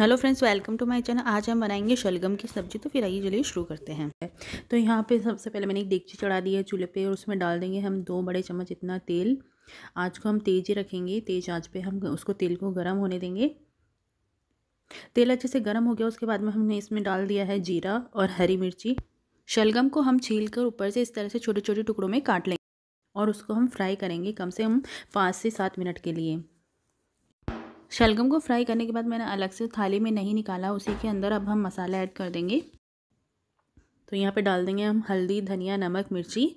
hello friends welcome to my channel आज हम बनाएंगे शलगम की सब्ज़ी तो फिर आइए चलिए शुरू करते हैं तो यहाँ पे सबसे पहले मैंने एक डेगची चढ़ा दी है चूल्हे पे और उसमें डाल देंगे हम दो बड़े चम्मच इतना तेल आज को हम तेज ही रखेंगे तेज आँच पे हम उसको तेल को गर्म होने देंगे तेल अच्छे से गर्म हो गया उसके बाद में हमने इसमें डाल दिया है जीरा और हरी मिर्ची शलगम को हम छील कर ऊपर से इस तरह से छोटे छोटे टुकड़ों में काट लेंगे और उसको हम फ्राई करेंगे कम से कम पाँच से सात मिनट के लिए शलगम को फ्राई करने के बाद मैंने अलग से थाली में नहीं निकाला उसी के अंदर अब हम मसाला ऐड कर देंगे तो यहाँ पे डाल देंगे हम हल्दी धनिया नमक मिर्ची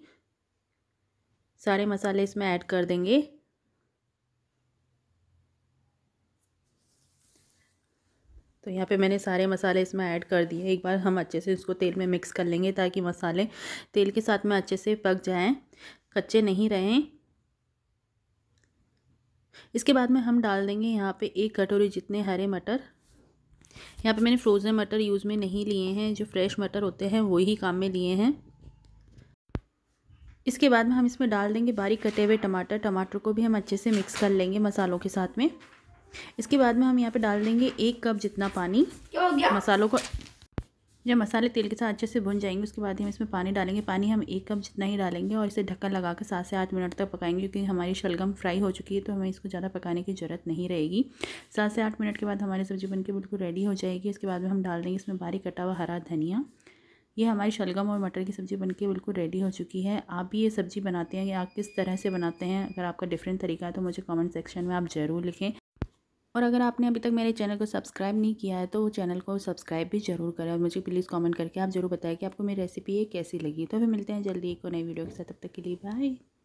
सारे मसाले इसमें ऐड कर देंगे तो यहाँ पे मैंने सारे मसाले इसमें ऐड कर दिए एक बार हम अच्छे से इसको तेल में मिक्स कर लेंगे ताकि मसाले तेल के साथ में अच्छे से पक जाएं कच्चे नहीं रहें इसके बाद में हम डाल देंगे यहाँ पे एक कटोरी जितने हरे मटर यहाँ पे मैंने फ्रोज़न मटर यूज़ में नहीं लिए हैं जो फ्रेश मटर होते हैं वो ही काम में लिए हैं इसके बाद में हम इसमें डाल देंगे बारीक कटे हुए टमाटर टमाटर को भी हम अच्छे से मिक्स कर लेंगे मसालों के साथ में इसके बाद में हम यहाँ पे डाल देंगे एक कप जितना पानी मसालों को जब मसाले तेल के साथ अच्छे से भुन जाएंगे उसके बाद हम इसमें पानी डालेंगे पानी हम एक कप जितना ही डालेंगे और इसे ढक्कन लगा कर सात से आठ मिनट तक पकाएंगे क्योंकि हमारी शलगम फ्राई हो चुकी है तो हमें इसको ज़्यादा पकाने की ज़रूरत नहीं रहेगी सात से आठ मिनट के बाद हमारी सब्ज़ी के बिल्कुल रेडी हो जाएगी इसके बाद में हम डाल देंगे इसमें बारीक कटा हुआ हरा धनिया ये हमारी शलगम और मटर की सब्ज़ी बनके बिल्कुल रेडी हो चुकी है आप भी ये सब्ज़ी बनाते हैं या आप किस तरह से बनाते हैं अगर आपका डिफरेंट तरीका है तो मुझे कमेंट सेक्शन में आप ज़रूर लिखें और अगर आपने अभी तक मेरे चैनल को सब्सक्राइब नहीं किया है तो चैनल को सब्सक्राइब भी जरूर करें और मुझे प्लीज़ कमेंट करके आप ज़रूर बताएं कि आपको मेरी रेसिपी ये कैसी लगी तो फिर मिलते हैं जल्दी एक और नई वीडियो के साथ तब तक के लिए बाय